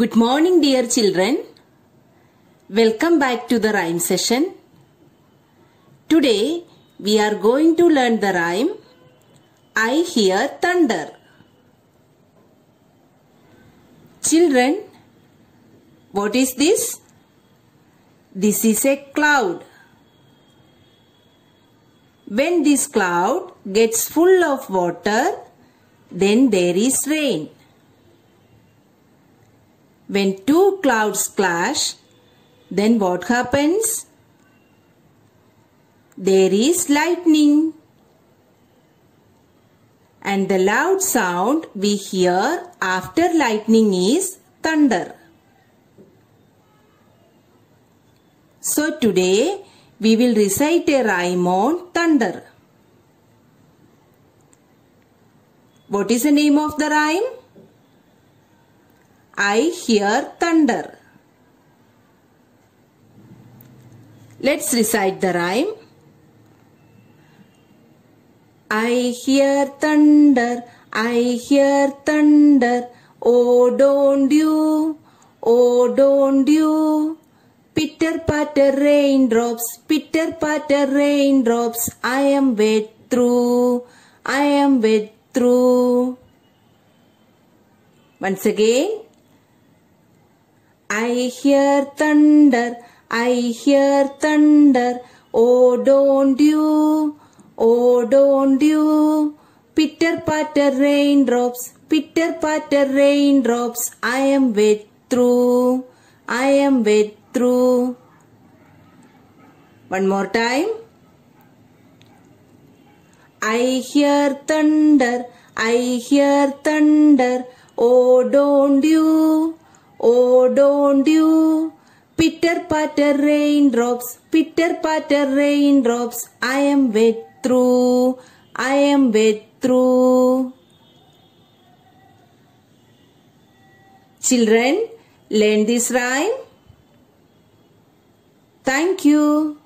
Good morning dear children. Welcome back to the rhyme session. Today we are going to learn the rhyme I hear thunder. Children, what is this? This is a cloud. When this cloud gets full of water, then there is rain. When two clouds clash, then what happens? There is lightning. And the loud sound we hear after lightning is thunder. So today we will recite a rhyme on thunder. What is the name of the rhyme? I hear thunder. Let's recite the rhyme. I hear thunder, I hear thunder. Oh, don't you, oh, don't you. Pitter patter raindrops, pitter patter raindrops. I am wet through, I am wet through. Once again, I hear thunder, I hear thunder, oh don't you, oh don't you. Pitter patter raindrops, pitter patter raindrops, I am wet through, I am wet through. One more time. I hear thunder, I hear thunder, oh don't you, Oh, don't you? Pitter patter raindrops, pitter patter raindrops, I am wet through, I am wet through. Children, learn this rhyme. Thank you.